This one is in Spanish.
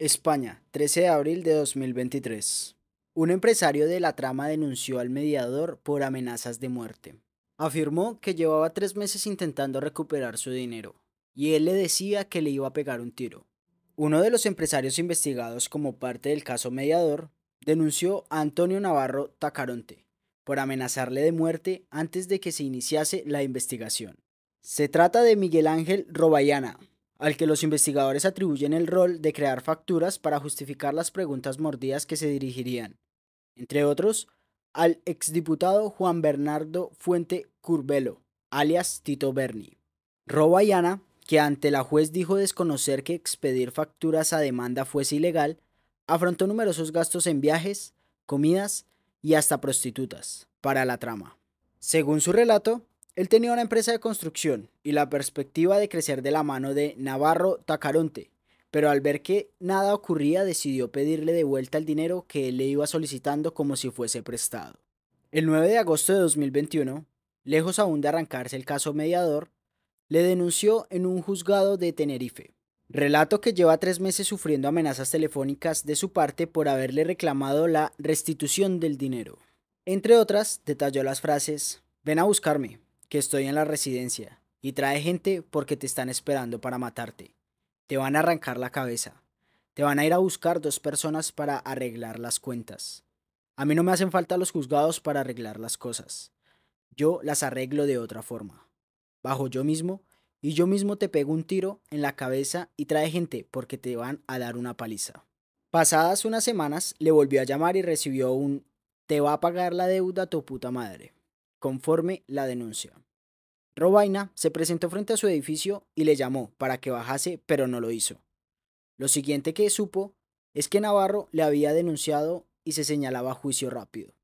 España, 13 de abril de 2023. Un empresario de la trama denunció al mediador por amenazas de muerte. Afirmó que llevaba tres meses intentando recuperar su dinero, y él le decía que le iba a pegar un tiro. Uno de los empresarios investigados como parte del caso mediador denunció a Antonio Navarro Tacaronte por amenazarle de muerte antes de que se iniciase la investigación. Se trata de Miguel Ángel Robayana, al que los investigadores atribuyen el rol de crear facturas para justificar las preguntas mordidas que se dirigirían, entre otros, al exdiputado Juan Bernardo Fuente Curbelo, alias Tito Berni. Robayana, que ante la juez dijo desconocer que expedir facturas a demanda fuese ilegal, afrontó numerosos gastos en viajes, comidas y hasta prostitutas para la trama. Según su relato, él tenía una empresa de construcción y la perspectiva de crecer de la mano de Navarro Tacaronte, pero al ver que nada ocurría decidió pedirle de vuelta el dinero que él le iba solicitando como si fuese prestado. El 9 de agosto de 2021, lejos aún de arrancarse el caso mediador, le denunció en un juzgado de Tenerife. Relato que lleva tres meses sufriendo amenazas telefónicas de su parte por haberle reclamado la restitución del dinero. Entre otras, detalló las frases, ven a buscarme, que estoy en la residencia y trae gente porque te están esperando para matarte. Te van a arrancar la cabeza. Te van a ir a buscar dos personas para arreglar las cuentas. A mí no me hacen falta los juzgados para arreglar las cosas. Yo las arreglo de otra forma. Bajo yo mismo y yo mismo te pego un tiro en la cabeza y trae gente porque te van a dar una paliza. Pasadas unas semanas le volvió a llamar y recibió un te va a pagar la deuda tu puta madre conforme la denuncia. Robaina se presentó frente a su edificio y le llamó para que bajase, pero no lo hizo. Lo siguiente que supo es que Navarro le había denunciado y se señalaba a juicio rápido.